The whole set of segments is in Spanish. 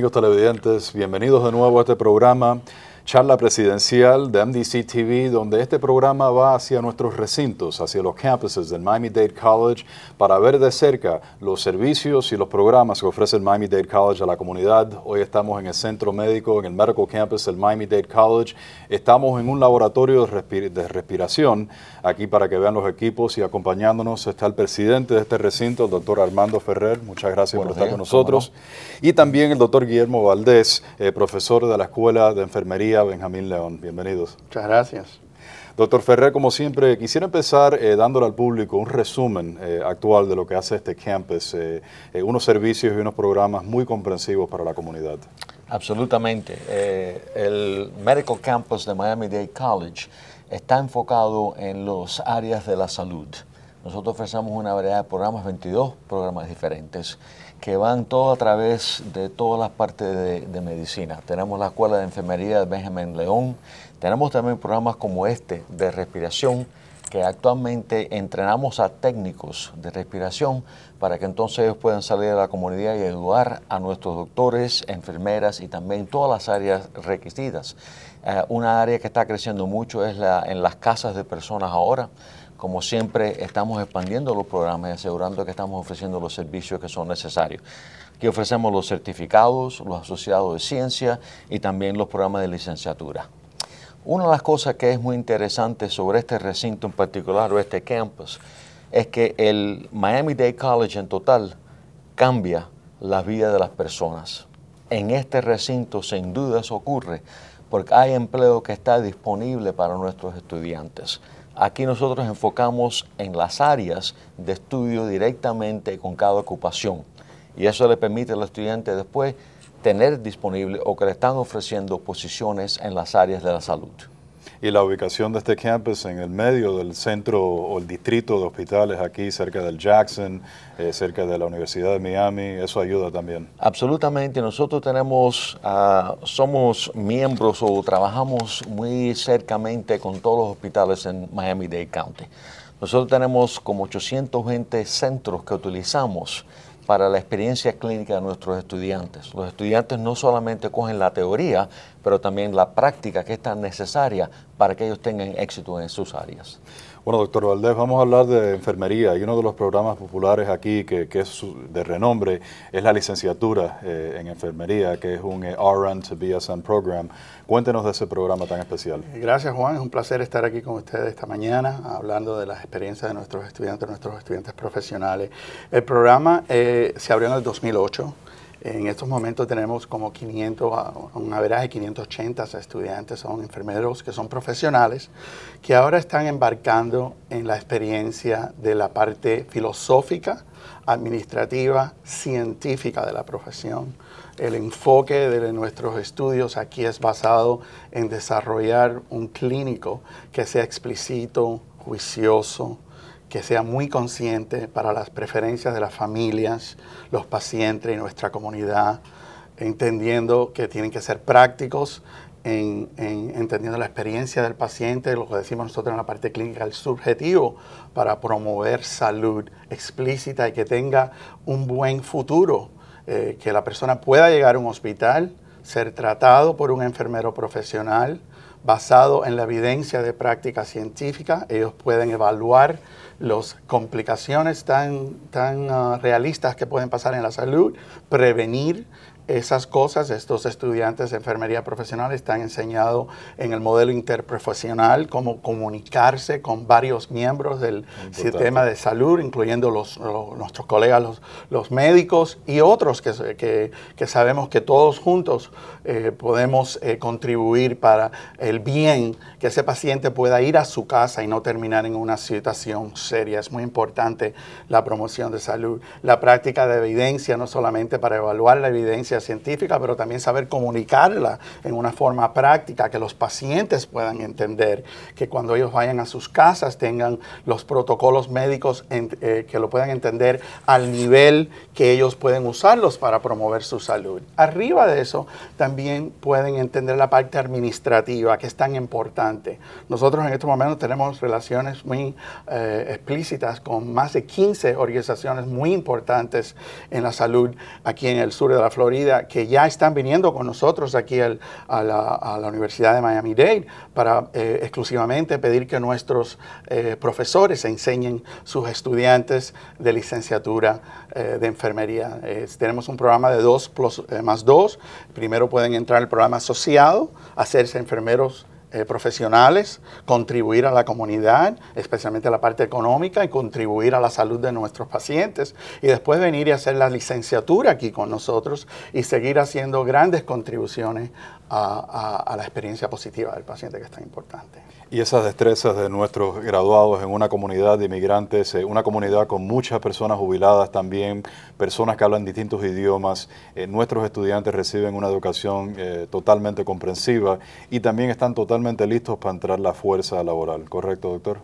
amigos televidentes, bienvenidos de nuevo a este programa charla presidencial de MDC TV, donde este programa va hacia nuestros recintos, hacia los campuses del Miami-Dade College, para ver de cerca los servicios y los programas que ofrece el Miami-Dade College a la comunidad. Hoy estamos en el Centro Médico, en el Medical Campus del Miami-Dade College. Estamos en un laboratorio de, respiración, aquí para que vean los equipos y acompañándonos está el presidente de este recinto, el doctor Armando Ferrer. Muchas gracias por estar con nosotros. Y también el doctor Guillermo Valdés, eh, profesor de la Escuela de Enfermería Benjamín León. Bienvenidos. Muchas gracias. Doctor Ferrer, como siempre, quisiera empezar eh, dándole al público un resumen eh, actual de lo que hace este campus, eh, eh, unos servicios y unos programas muy comprensivos para la comunidad. Absolutamente. el Medical Campus de Miami-Dade College está enfocado en las áreas de la salud. Nosotros ofrecemos una variedad de programas, 22 programas diferentes que van todo a través de todas las partes de, medicina. Tenemos la Escuela de Enfermería de Benjamin León, tenemos también programas como este de respiración, que actualmente entrenamos a técnicos de respiración para que entonces ellos puedan salir a la comunidad y ayudar a nuestros doctores, enfermeras y también todas las áreas requisitas. Eh, una área que está creciendo mucho es la, en las casas de personas ahora como siempre, estamos expandiendo los programas y asegurando que estamos ofreciendo los servicios que son necesarios. Aquí ofrecemos los certificados, los asociados de ciencia y también los programas de licenciatura. Una de las cosas que es muy interesante sobre este recinto en particular o este campus es que el Miami-Dade College en total cambia la vida de las personas. En este recinto sin dudas ocurre porque hay empleo que está disponible para nuestros estudiantes. Aquí nosotros enfocamos en las áreas de estudio directamente con cada ocupación y eso le permite al estudiante después tener disponible o que le están ofreciendo posiciones en las áreas de la salud y la ubicación de este campus en el medio del centro o el distrito de hospitales aquí, cerca del Jackson, eh, cerca de la Universidad de Miami, eso ayuda también. Absolutamente, nosotros tenemos, ah, somos miembros o trabajamos muy cercamente con todos los hospitales en Miami-Dade County. Nosotros tenemos como 820 centros que utilizamos para la experiencia clínica de nuestros estudiantes. Los estudiantes no solamente cogen la teoría, pero también la práctica que es tan necesaria para que ellos tengan éxito en sus áreas. Bueno, doctor Valdés, vamos a hablar de enfermería y uno de los programas populares aquí que, que es de renombre es la licenciatura eh, en enfermería, que es un eh, RN to BSN program. Cuéntenos de ese programa tan especial. Eh, gracias, Juan. Es un placer estar aquí con ustedes esta mañana hablando de las experiencias de nuestros estudiantes, nuestros estudiantes profesionales. El programa se abrió en el 2008. En estos momentos tenemos como 500, un average de 580 estudiantes, son enfermeros que son profesionales, que ahora están embarcando en la experiencia de la parte filosófica, administrativa, científica de la profesión. El enfoque de nuestros estudios aquí es basado en desarrollar un clínico que sea explícito, juicioso, que sea muy consciente para las preferencias de las familias, los pacientes y nuestra comunidad, entendiendo que tienen que ser prácticos, en, entendiendo la experiencia del paciente, lo que decimos nosotros en la parte clínica, el subjetivo, para promover salud explícita y que tenga un buen futuro, eh, que la persona pueda llegar a un hospital, ser tratado por un enfermero profesional, basado en la evidencia de práctica científica, ellos pueden evaluar las complicaciones tan, tan ah, realistas que pueden pasar en la salud, prevenir esas cosas, estos estudiantes de enfermería profesional están enseñados en el modelo interprofesional, cómo comunicarse con varios miembros del sistema de salud, incluyendo nuestros colegas, los, médicos y otros que, que, sabemos que todos juntos eh, podemos eh, contribuir para el bien, que ese paciente pueda ir a su casa y no terminar en una situación seria. Es muy importante la promoción de salud, la práctica de evidencia, no solamente para evaluar la evidencia, científica, pero también saber comunicarla en una forma práctica, que los pacientes puedan entender, que cuando ellos vayan a sus casas tengan los protocolos médicos eh, que lo puedan entender al nivel que ellos pueden usarlos para promover su salud. Arriba de eso también pueden entender la parte administrativa, que es tan importante. Nosotros en estos momentos tenemos relaciones muy eh, explícitas con más de 15 organizaciones muy importantes en la salud aquí en el sur de la Florida que ya están viniendo con nosotros aquí a, la, Universidad de Miami Dade para eh, exclusivamente pedir que nuestros eh, profesores enseñen sus estudiantes de licenciatura eh, de enfermería. tenemos un programa de dos más dos. Primero pueden entrar al programa asociado, hacerse enfermeros eh, profesionales, contribuir a la comunidad, especialmente a la parte económica y contribuir a la salud de nuestros pacientes. Y después venir y hacer la licenciatura aquí con nosotros y seguir haciendo grandes contribuciones a, a la experiencia positiva del paciente, que es tan importante. Y esas destrezas de nuestros graduados en una comunidad de inmigrantes, eh, una comunidad con muchas personas jubiladas también, personas que hablan distintos idiomas, eh, nuestros estudiantes reciben una educación eh, totalmente comprensiva y también están totalmente listos para entrar la fuerza laboral, ¿correcto, doctor?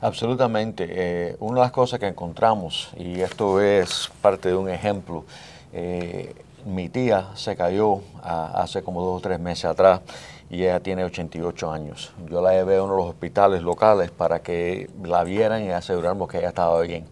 Absolutamente. una de las cosas que encontramos, y esto es parte de un ejemplo, mi tía se cayó hace como dos o tres meses atrás y ella tiene 88 años. Yo la llevé a uno de los hospitales locales para que la vieran y asegurarnos que ella estaba bien.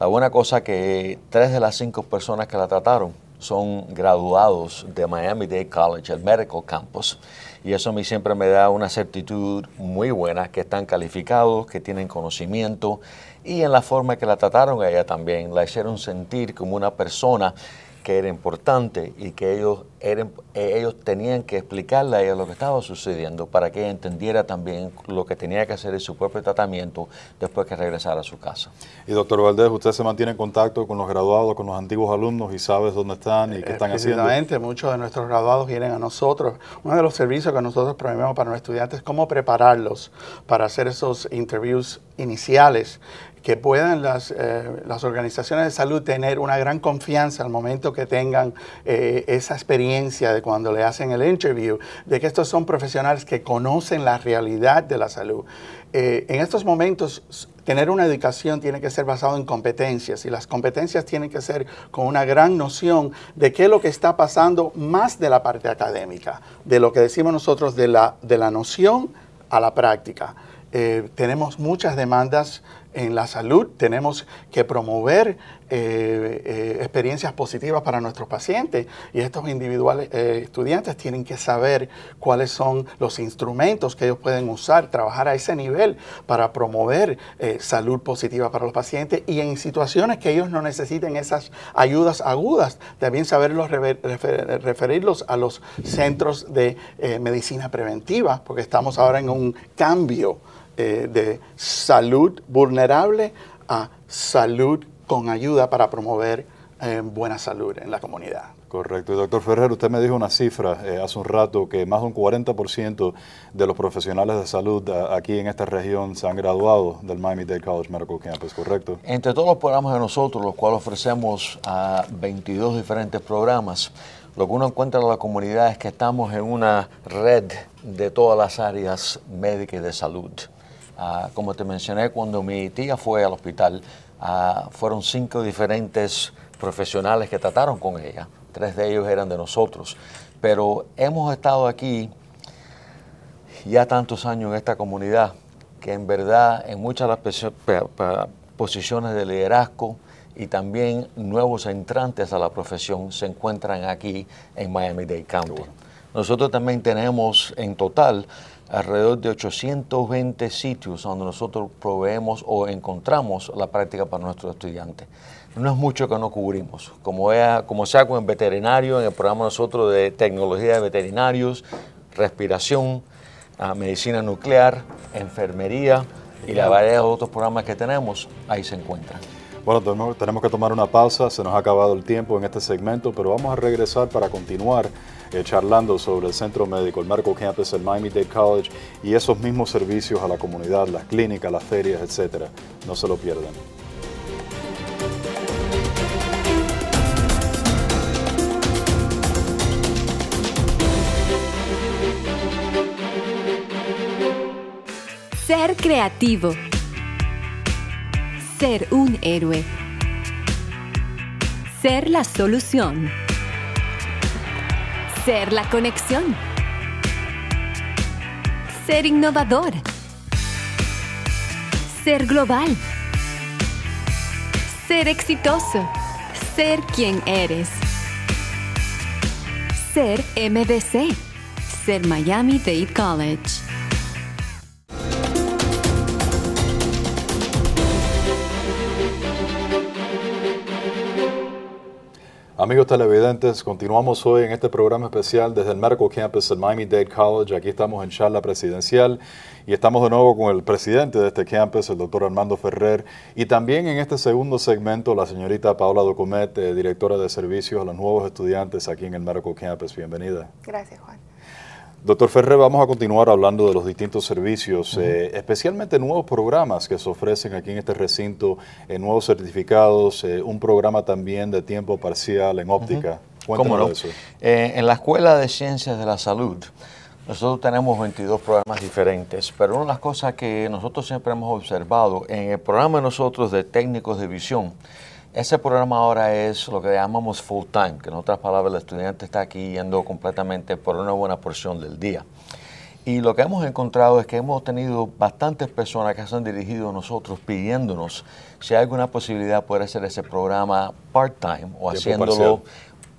La buena cosa que tres de las cinco personas que la trataron son graduados de Miami-Dade College, el Medical Campus. Y eso a mí siempre me da una certitud muy buena, que están calificados, que tienen conocimiento. Y en la forma que la trataron a ella también, la hicieron sentir como una persona que era importante y que ellos, eran, eh, ellos tenían que explicarle a ella lo que estaba sucediendo para que ella entendiera también lo que tenía que hacer en su propio tratamiento después que regresara a su casa. Y doctor Valdés, usted se mantiene en contacto con los graduados, con los antiguos alumnos y sabes dónde están y qué están haciendo. muchos de nuestros graduados vienen a nosotros. Uno de los servicios que nosotros proveemos para los estudiantes es cómo prepararlos para hacer esos interviews iniciales que puedan eh, las, organizaciones de salud tener una gran confianza al momento que tengan eh, esa experiencia de cuando le hacen el interview, de que estos son profesionales que conocen la realidad de la salud. Eh, en estos momentos tener una educación tiene que ser basado en competencias y las competencias tienen que ser con una gran noción de qué es lo que está pasando más de la parte académica, de lo que decimos nosotros de la, de la noción a la práctica. tenemos muchas demandas en la salud tenemos que promover eh, eh, experiencias positivas para nuestros pacientes y estos individuales eh, estudiantes tienen que saber cuáles son los instrumentos que ellos pueden usar, trabajar a ese nivel para promover salud positiva para los pacientes y en situaciones que ellos no necesiten esas ayudas agudas, también saberlos referirlos a los centros de medicina preventiva, porque estamos ahora en un cambio eh, de salud vulnerable a salud con ayuda para promover eh, buena salud en la comunidad. Correcto. Y doctor Ferrer, usted me dijo una cifra eh, hace un rato que más de un 40% de los profesionales de salud aquí en esta región se han graduado del Miami-Dade College Medical Campus, ¿correcto? Entre todos los programas de nosotros, los cuales ofrecemos a 22 diferentes programas, lo que uno encuentra en la comunidad es que estamos en una red de todas las áreas médicas y de salud. Ah, como te mencioné, cuando mi tía fue al hospital, ah, fueron cinco diferentes profesionales que trataron con ella. Tres de ellos eran de nosotros. Pero hemos estado aquí ya tantos años en esta comunidad que en verdad en muchas de las posiciones de liderazgo y también nuevos entrantes a la profesión se encuentran aquí en Miami-Dade County. Nosotros también tenemos en total alrededor de 820 sitios donde nosotros proveemos o encontramos la práctica para nuestros estudiantes. No es mucho que no cubrimos, como, sea como el en veterinario, en el programa nosotros de tecnología de veterinarios, respiración, ah, medicina nuclear, enfermería y la variedad de otros programas que tenemos, ahí se encuentran. Bueno, tenemos que tomar una pausa, se nos ha acabado el tiempo en este segmento, pero vamos a regresar para continuar charlando sobre el Centro Médico, el Marco Campus, el Miami-Dade College y esos mismos servicios a la comunidad, las clínicas, las ferias, etc. No se lo pierdan. Ser creativo. Ser un héroe. Ser la solución. Ser la conexión. Ser innovador. Ser global. Ser exitoso. Ser quien eres. Ser MBC. Ser Miami Dade College. Amigos televidentes, continuamos hoy en este programa especial desde el Medical Campus de Miami-Dade College. Aquí estamos en charla presidencial y estamos de nuevo con el presidente de este campus, el doctor Armando Ferrer, y también en este segundo segmento la señorita Paula Documet, eh, directora de servicios a los nuevos estudiantes aquí en el Medical Campus. Bienvenida. Gracias, Juan. Doctor Ferrer, vamos a continuar hablando de los distintos servicios, eh, especialmente nuevos programas que se ofrecen aquí en este recinto, eh, nuevos certificados, eh, un programa también de tiempo parcial en óptica. Cuéntanos Eso. en la Escuela de Ciencias de la Salud, nosotros tenemos 22 programas diferentes, pero una de las cosas que nosotros siempre hemos observado en el programa de nosotros de técnicos de visión, ese programa ahora es lo que llamamos full time, que en otras palabras el estudiante está aquí yendo completamente por una buena porción del día. Y lo que hemos encontrado es que hemos tenido bastantes personas que se han dirigido a nosotros pidiéndonos si hay alguna posibilidad de poder hacer ese programa part-time o haciéndolo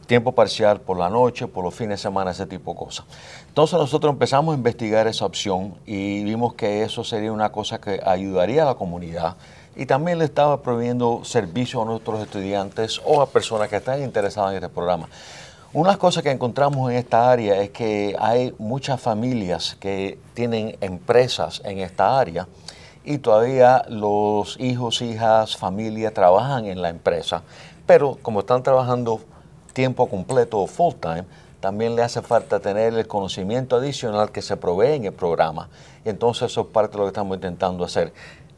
tiempo parcial por la noche, por los fines de semana, ese tipo de cosas. Entonces nosotros empezamos a investigar esa opción y vimos que eso sería una cosa que ayudaría a la comunidad y también le estaba proveyendo servicio a nuestros estudiantes o a personas que están interesadas en este programa. Una de las cosas que encontramos en esta área es que hay muchas familias que tienen empresas en esta área y todavía los hijos, hijas, familia trabajan en la empresa, pero como están trabajando tiempo completo o full time, también le hace falta tener el conocimiento adicional que se provee en el programa. Y entonces eso es parte de lo que estamos intentando hacer.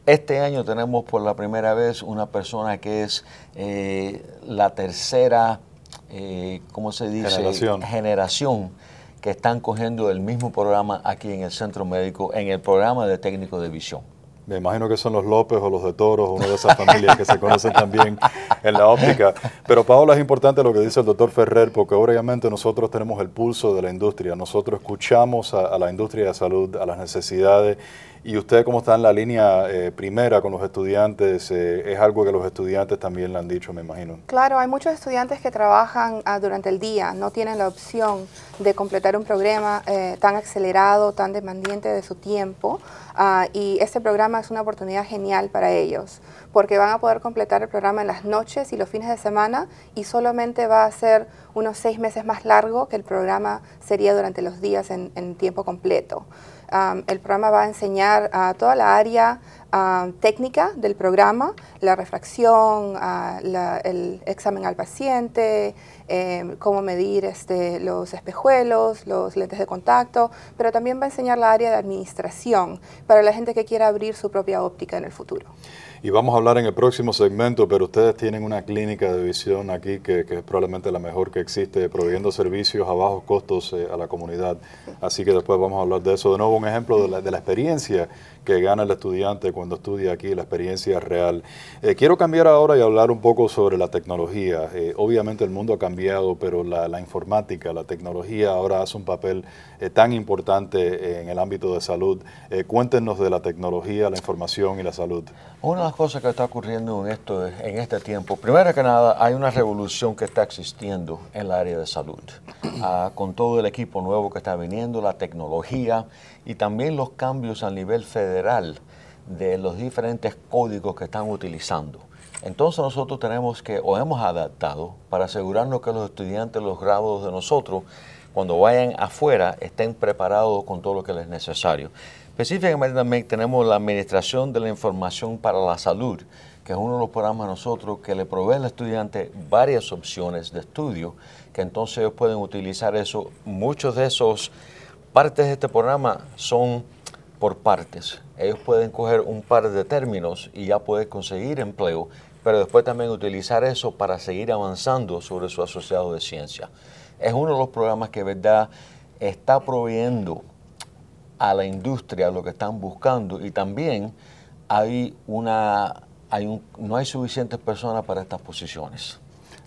Este año tenemos por la primera vez una persona que es eh, la tercera, eh, ¿cómo se dice? Generación. que están cogiendo el mismo programa aquí en el centro médico, en el programa de técnico de visión. Me imagino que son los López o los de Toros, una de esas familias que se conocen también en la óptica. Pero Paola, es importante lo que dice el doctor Ferrer, porque obviamente nosotros tenemos el pulso de la industria, nosotros escuchamos a, a la industria de salud, a las necesidades ¿Y usted cómo está en la línea eh, primera con los estudiantes? Eh, es algo que los estudiantes también le han dicho, me imagino. Claro, hay muchos estudiantes que trabajan ah, durante el día, no tienen la opción de completar un programa eh, tan acelerado, tan demandante de su tiempo. Ah, y este programa es una oportunidad genial para ellos, porque van a poder completar el programa en las noches y los fines de semana y solamente va a ser unos seis meses más largo que el programa sería durante los días en tiempo completo el programa va a enseñar a toda la área técnica del programa, la refracción, el examen al paciente, em, cómo medir este, los espejuelos, los lentes de contacto, pero también va a enseñar la área de administración para la gente que quiera abrir su propia óptica en el futuro. Y vamos a hablar en el próximo segmento, pero ustedes tienen una clínica de visión aquí que, es probablemente la mejor que existe, proveyendo servicios a bajos costos eh, a la comunidad. Así que después vamos a hablar de eso. De nuevo, un ejemplo de la, de la experiencia que gana el estudiante cuando estudia aquí, la experiencia real. Eh, quiero cambiar ahora y hablar un poco sobre la tecnología. Eh, obviamente el mundo ha cambiado, pero la, informática, la tecnología ahora hace un papel eh, tan importante en el ámbito de salud. cuéntenos de la tecnología, la información y la salud. Una de las cosas que está ocurriendo en, esto, en este tiempo, primero que nada, hay una revolución que está existiendo en el área de salud, ah, con todo el equipo nuevo que está viniendo, la tecnología y también los cambios a nivel federal de los diferentes códigos que están utilizando. Entonces nosotros tenemos que, o hemos adaptado, para asegurarnos que los estudiantes, los grados de nosotros, cuando vayan afuera, estén preparados con todo lo que les es necesario. Específicamente también tenemos la Administración de la Información para la Salud, que es uno de los programas nosotros que le provee al estudiante varias opciones de estudio, que entonces ellos pueden utilizar eso. Muchos de esos partes de este programa son por partes. Ellos pueden coger un par de términos y ya pueden conseguir empleo, pero después también utilizar eso para seguir avanzando sobre su asociado de ciencia. Es uno de los programas que, verdad, está proveyendo a la industria lo que están buscando y también hay una, hay un, no hay suficientes personas para estas posiciones.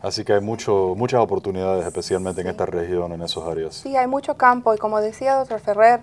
Así que hay mucho, muchas oportunidades, especialmente en esta región, en esos áreas. Sí, hay mucho campo y como decía doctor Ferrer,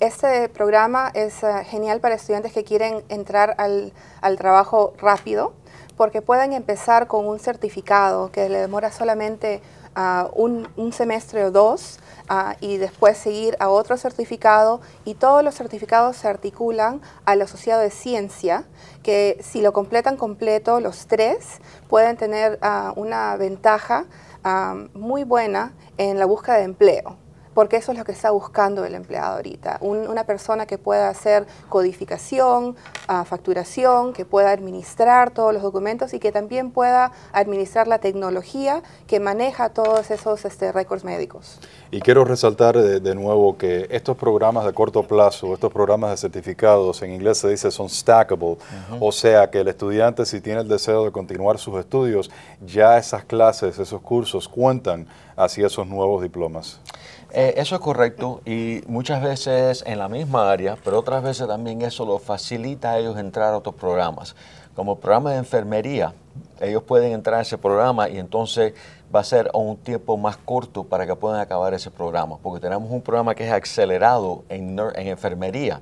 este programa es eh, genial para estudiantes que quieren entrar al, al trabajo rápido, porque pueden empezar con un certificado que le demora solamente ah, un, semestre o dos Ah, y después seguir a otro certificado y todos los certificados se articulan al asociado de ciencia, que si lo completan completo los tres pueden tener ah, una ventaja ah, muy buena en la búsqueda de empleo porque eso es lo que está buscando el empleado ahorita. una persona que pueda hacer codificación, ah, facturación, que pueda administrar todos los documentos y que también pueda administrar la tecnología que maneja todos esos este, récords médicos. Y quiero resaltar de, nuevo que estos programas de corto plazo, estos programas de certificados, en inglés se dice son stackable, o sea que el estudiante si tiene el deseo de continuar sus estudios, ya esas clases, esos cursos cuentan hacia esos nuevos diplomas. Eh, eso es correcto y muchas veces en la misma área, pero otras veces también eso lo facilita a ellos entrar a otros programas. Como programa de enfermería, ellos pueden entrar a ese programa y entonces va a ser un tiempo más corto para que puedan acabar ese programa, porque tenemos un programa que es acelerado en enfermería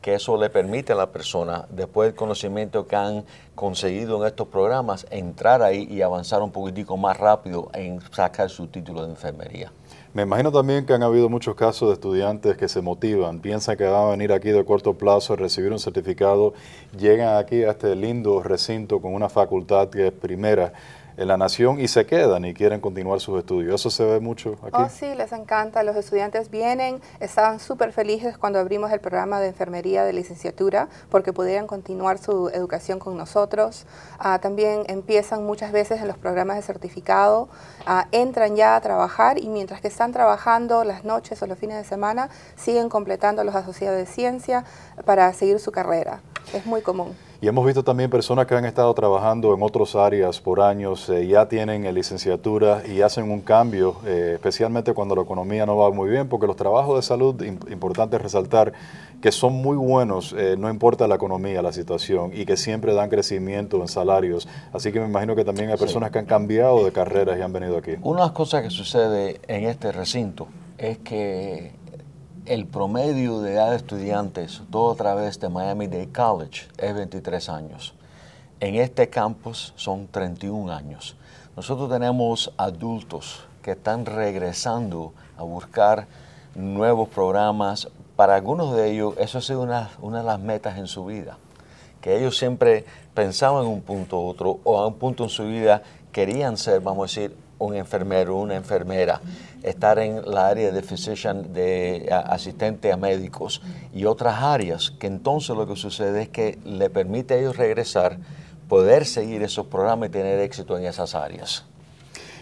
que eso le permite a la persona, después del conocimiento que han conseguido en estos programas, entrar ahí y avanzar un poquitico más rápido en sacar su título de enfermería. Me imagino también que han habido muchos casos de estudiantes que se motivan, piensan que van a venir aquí de corto plazo, a recibir un certificado, llegan aquí a este lindo recinto con una facultad que es primera en la nación y se quedan y quieren continuar sus estudios. Eso se ve mucho aquí. Oh, sí, les encanta. Los estudiantes vienen, estaban súper felices cuando abrimos el programa de enfermería de licenciatura porque pudieran continuar su educación con nosotros. Ah, también empiezan muchas veces en los programas de certificado, ah, entran ya a trabajar y mientras que están trabajando las noches o los fines de semana, siguen completando los asociados de ciencia para seguir su carrera. Es muy común. Y hemos visto también personas que han estado trabajando en otras áreas por años, eh, ya tienen eh, licenciatura y hacen un cambio, eh, especialmente cuando la economía no va muy bien, porque los trabajos de salud, importante resaltar, que son muy buenos, no importa la economía, la situación, y que siempre dan crecimiento en salarios. Así que me imagino que también hay personas que han cambiado de carreras y han venido aquí. Una de las cosas que sucede en este recinto es que el promedio de edad de estudiantes, todo a través de Miami-Dade College, es 23 años. En este campus son 31 años. Nosotros tenemos adultos que están regresando a buscar nuevos programas. Para algunos de ellos, eso ha sido una, una de las metas en su vida. Que ellos siempre pensaban en un punto u otro, o a un punto en su vida querían ser, vamos a decir, un enfermero, una enfermera, estar en la área de physician, de asistente a médicos y otras áreas, que entonces lo que sucede es que le permite a ellos regresar, poder seguir esos programas y tener éxito en esas áreas.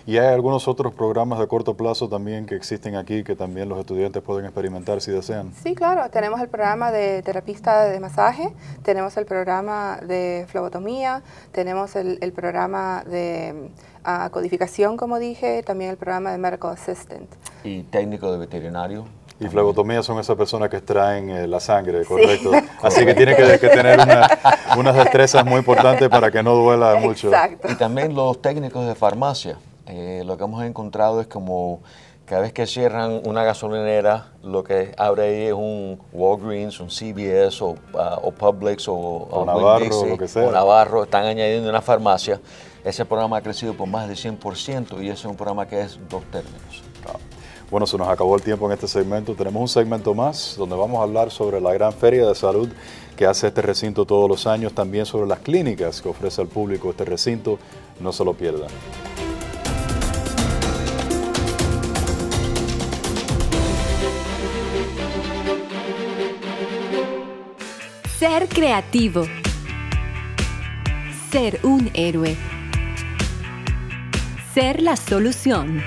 Y hay algunos otros programas de corto plazo también que existen aquí que también los estudiantes pueden experimentar si desean. Sí, claro. Tenemos el programa de terapista de masaje, tenemos el programa de flebotomía, tenemos el, programa de ah, codificación, como dije, también el programa de medical assistant. ¿Y técnico de veterinario? Y flebotomía son esas personas que extraen eh, la sangre, correcto. Así que tiene que, tener unas destrezas muy importantes para que no duela mucho. Exacto. Y también los técnicos de farmacia. Eh, lo que hemos encontrado es como cada vez que cierran una gasolinera, lo que abre ahí es un Walgreens, un CVS ah, o, Publix o, Navarro, que sea. están añadiendo una farmacia. Ese programa ha crecido por más del 100% y ese es un programa que es dos términos. Ah. Bueno, se nos acabó el tiempo en este segmento. Tenemos un segmento más donde vamos a hablar sobre la gran feria de salud que hace este recinto todos los años, también sobre las clínicas que ofrece al público este recinto. No se lo pierdan. Ser creativo. Ser un héroe. Ser la solución.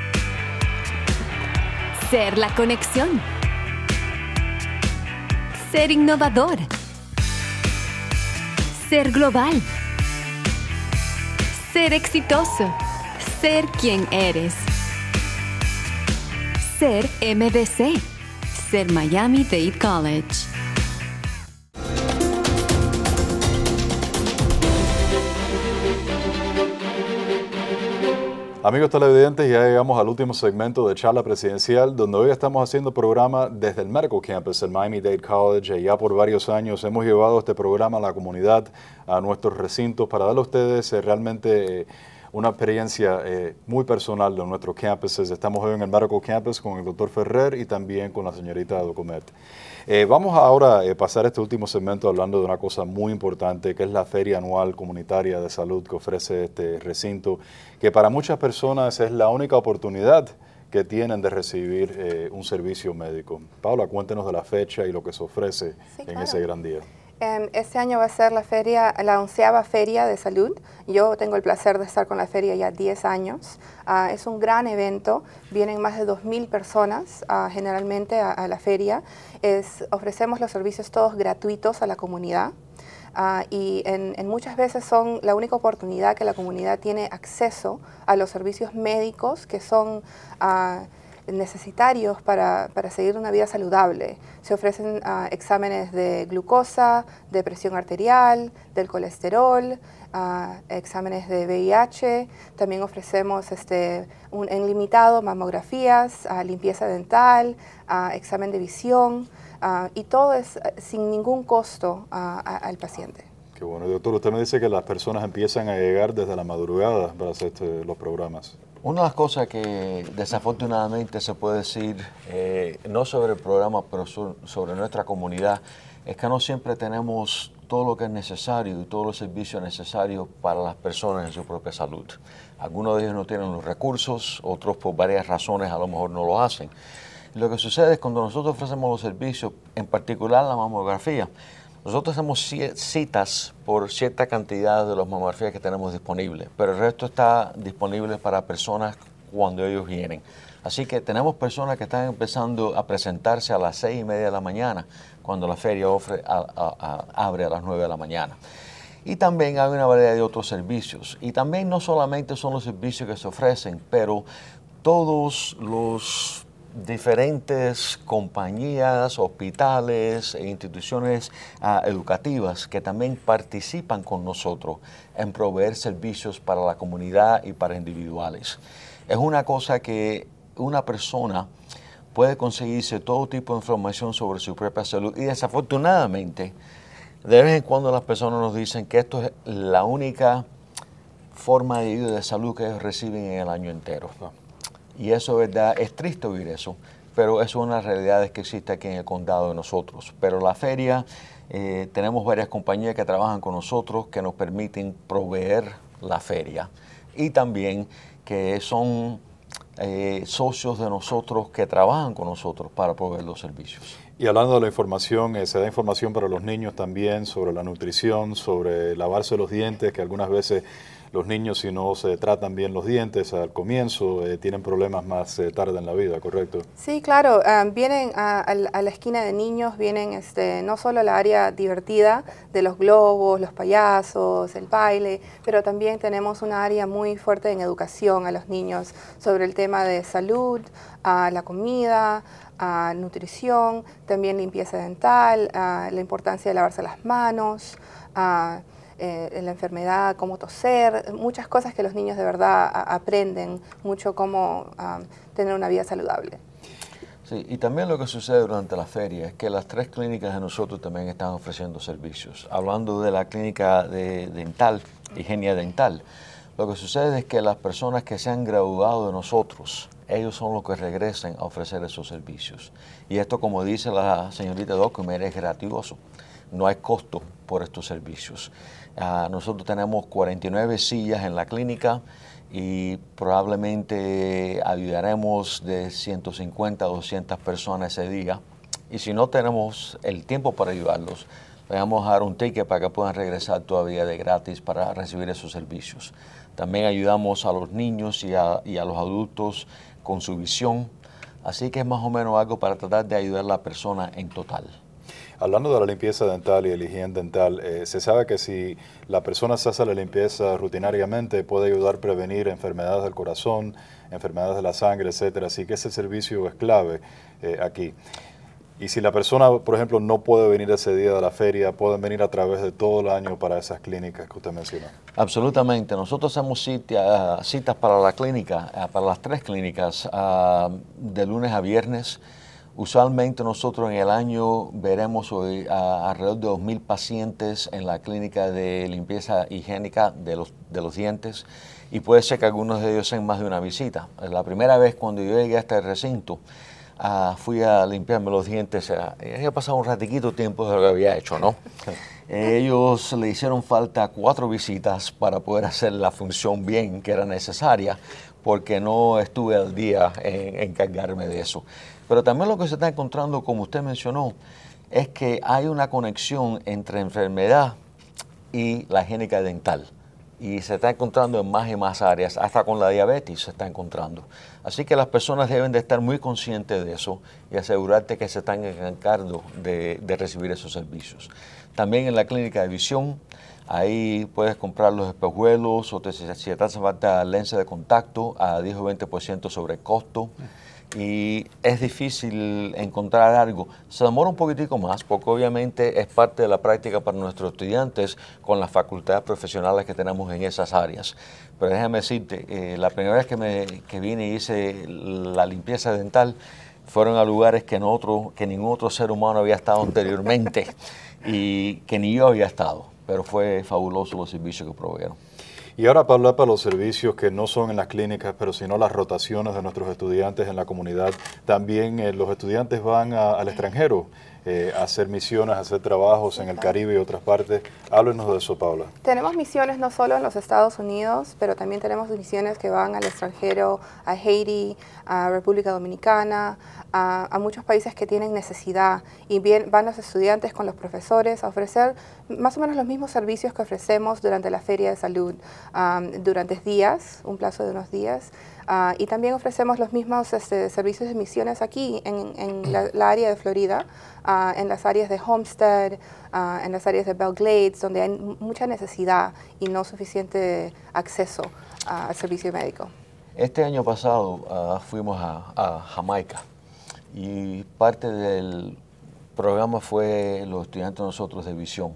Ser la conexión. Ser innovador. Ser global. Ser exitoso. Ser quien eres. Ser MBC. Ser Miami Dade College. Amigos televidentes, ya llegamos al último segmento de charla presidencial, donde hoy estamos haciendo programa desde el Medical Campus en Miami-Dade College. Ya por varios años hemos llevado este programa a la comunidad, a nuestros recintos, para darle a ustedes eh, realmente eh, una experiencia eh, muy personal de nuestros campuses. Estamos hoy en el Medical Campus con el doctor Ferrer y también con la señorita Docomet. Eh, vamos ahora a eh, pasar este último segmento hablando de una cosa muy importante, que es la Feria Anual Comunitaria de Salud que ofrece este recinto, que para muchas personas es la única oportunidad que tienen de recibir un servicio médico. Paula, cuéntenos de la fecha y lo que se ofrece en ese gran día. Em, este año va a ser la feria, la onceava feria de salud. Yo tengo el placer de estar con la feria ya 10 años. Ah, es un gran evento, vienen más de 2.000 personas ah, generalmente a, la feria. ofrecemos los servicios todos gratuitos a la comunidad. Ah, y en, muchas veces son la única oportunidad que la comunidad tiene acceso a los servicios médicos que son necesitarios para, seguir una vida saludable. Se ofrecen ah, exámenes de glucosa, de presión arterial, del colesterol, ah, exámenes de VIH. También ofrecemos este, un, en limitado mamografías, ah, limpieza dental, examen de visión y todo es eh, sin ningún costo al paciente. Qué bueno, doctor. Usted me dice que las personas empiezan a llegar desde la madrugada para hacer este, los programas. Una de las cosas que desafortunadamente se puede decir, eh, no sobre el programa, pero sobre nuestra comunidad, es que no siempre tenemos todo lo que es necesario y todos los servicios necesarios para las personas en su propia salud. Algunos de ellos no tienen los recursos, otros por varias razones a lo mejor no lo hacen. Lo que sucede es cuando nosotros ofrecemos los servicios, en particular la mamografía, nosotros hacemos citas por cierta cantidad de los mamografías que tenemos disponibles, pero el resto está disponible para personas cuando ellos vienen. Así que tenemos personas que están empezando a presentarse a las seis y media de la mañana, cuando la feria abre a las nueve de la mañana. Y también hay una variedad de otros servicios. Y también no solamente son los servicios que se ofrecen, pero todos los diferentes compañías, hospitales e instituciones ah, educativas que también participan con nosotros en proveer servicios para la comunidad y para individuales. Es una cosa que una persona puede conseguirse todo tipo de información sobre su propia salud y desafortunadamente de vez en cuando las personas nos dicen que esto es la única forma de ayuda de salud que reciben en el año entero. Y eso, ¿verdad? Es triste oír eso, pero es una realidad que existe aquí en el condado de nosotros. Pero la feria, eh, tenemos varias compañías que trabajan con nosotros que nos permiten proveer la feria y también que son eh, socios de nosotros que trabajan con nosotros para proveer los servicios. Y hablando de la información, eh, se da información para los niños también sobre la nutrición, sobre lavarse los dientes, que algunas veces los niños si no se tratan bien los dientes al comienzo eh, tienen problemas más eh, tarde en la vida, ¿correcto? Sí, claro, ah, vienen a, la esquina de niños, vienen este, no solo la área divertida de los globos, los payasos, el baile, pero también tenemos una área muy fuerte en educación a los niños sobre el tema de salud, a la comida, a nutrición, también limpieza dental, la importancia de lavarse las manos. Eh, la enfermedad, cómo toser, muchas cosas que los niños de verdad aprenden mucho cómo tener una vida saludable. Sí, y también lo que sucede durante la feria es que las tres clínicas de nosotros también están ofreciendo servicios. Hablando de la clínica de dental, higiene dental, lo que sucede es que las personas que se han graduado de nosotros, ellos son los que regresan a ofrecer esos servicios. Y esto, como dice la señorita Documer, es gratuito no hay costo por estos servicios. Ah, nosotros tenemos 49 sillas en la clínica y probablemente ayudaremos de 150 a 200 personas ese día. Y si no tenemos el tiempo para ayudarlos, le vamos a dar un ticket para que puedan regresar todavía de gratis para recibir esos servicios. También ayudamos a los niños y a los adultos con su visión. Así que es más o menos algo para tratar de ayudar a la persona en total. Hablando de la limpieza dental y el higiene dental, eh, se sabe que si la persona se hace la limpieza rutinariamente puede ayudar a prevenir enfermedades del corazón, enfermedades de la sangre, etcétera. Así que ese servicio es clave eh, aquí. Y si la persona, por ejemplo, no puede venir ese día de la feria, pueden venir a través de todo el año para esas clínicas que usted mencionó. Absolutamente. Nosotros hacemos citas para la clínica, eh, para las tres clínicas, ah, de lunes a viernes. Usualmente nosotros en el año veremos hoy alrededor de 2.000 pacientes en la clínica de limpieza higiénica de los, de los dientes y puede ser que algunos de ellos sean más de una visita. La primera vez cuando yo llegué a este recinto, ah, fui a limpiarme los dientes. Había pasado un ratiquito tiempo de lo que había hecho, ¿no? Eh, ellos le hicieron falta cuatro visitas para poder hacer la función bien que era necesaria, porque no estuve al día en encargarme de eso. Pero también lo que se está encontrando, como usted mencionó, es que hay una conexión entre enfermedad y la génica dental. Y se está encontrando en más y más áreas, hasta con la diabetes se está encontrando. Así que las personas deben de estar muy conscientes de eso y asegurarte que se están encargando de, recibir esos servicios. También en la clínica de visión, Ahí puedes comprar los espejuelos o te, si te hace falta lentes de contacto a 10 o 20% sobre el costo y es difícil encontrar algo. Se demora un poquitico más porque obviamente es parte de la práctica para nuestros estudiantes con las facultades profesionales que tenemos en esas áreas. Pero déjame decirte, eh, la primera vez que, me, que vine y hice la limpieza dental fueron a lugares que, no otro, que ningún otro ser humano había estado anteriormente y que ni yo había estado. Pero fue fabuloso los servicios que proveyeron. Y ahora para para los servicios que no son en las clínicas, pero sino las rotaciones de nuestros estudiantes en la comunidad, también eh, los estudiantes van al extranjero. Eh, hacer misiones, hacer trabajos en el Caribe y otras partes. Háblenos de eso, Paula. Tenemos misiones no solo en los Estados Unidos, pero también tenemos misiones que van al extranjero, a Haití, a República Dominicana, a, muchos países que tienen necesidad y bien, van los estudiantes con los profesores a ofrecer más o menos los mismos servicios que ofrecemos durante la Feria de Salud, durante días, un plazo de unos días. Ah, y también ofrecemos los mismos este, servicios de misiones aquí en, la, área de Florida, ah, en las áreas de Homestead, ah, en las áreas de Belglades, donde hay mucha necesidad y no suficiente acceso al servicio médico. Este año pasado fuimos a, a, Jamaica y parte del programa fue los estudiantes nosotros de visión.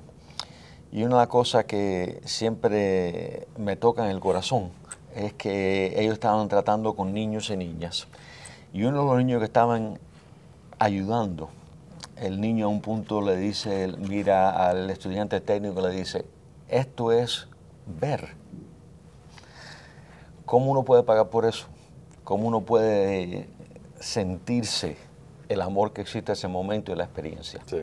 Y una cosa que siempre me toca en el corazón es que ellos estaban tratando con niños y niñas. Y uno de los niños que estaban ayudando, el niño a un punto le dice, mira al estudiante técnico, le dice, esto es ver. ¿Cómo uno puede pagar por eso? ¿Cómo uno puede sentirse el amor que existe en ese momento y la experiencia? Sí,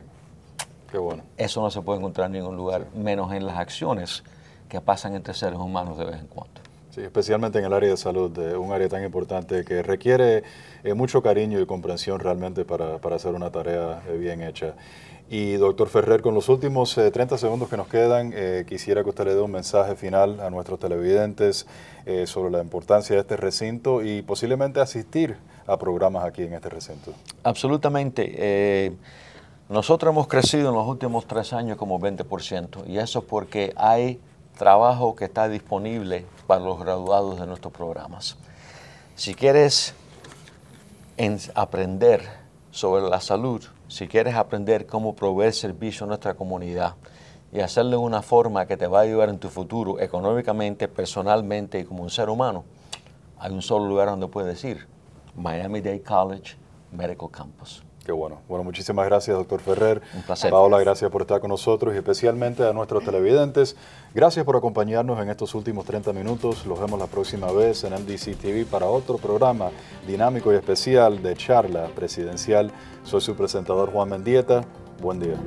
qué bueno. Eso no se puede encontrar en ningún lugar, menos en las acciones que pasan entre seres humanos de vez en cuando. Sí, especialmente en el área de salud, de un área tan importante que requiere eh, mucho cariño y comprensión realmente para, para hacer una tarea eh, bien hecha. Y doctor Ferrer, con los últimos 30 eh, segundos que nos quedan, quisiera que usted le dé un mensaje final a nuestros televidentes sobre la importancia de este recinto y posiblemente asistir a programas aquí en este recinto. Absolutamente. nosotros hemos crecido en los últimos tres años como 20% y eso es porque hay trabajo que está disponible para los graduados de nuestros programas. Si quieres aprender sobre la salud, si quieres aprender cómo proveer servicio a nuestra comunidad y hacerlo de una forma que te va a ayudar en tu futuro económicamente, personalmente y como un ser humano, hay un solo lugar donde puedes ir, Miami Dade College Medical Campus. Qué bueno. Bueno, muchísimas gracias, doctor Ferrer. Un placer. Paola, gracias por estar con nosotros y especialmente a nuestros televidentes. Gracias por acompañarnos en estos últimos 30 minutos. Los vemos la próxima vez en MDC TV para otro programa dinámico y especial de charla presidencial. Soy su presentador Juan Mendieta. Buen día.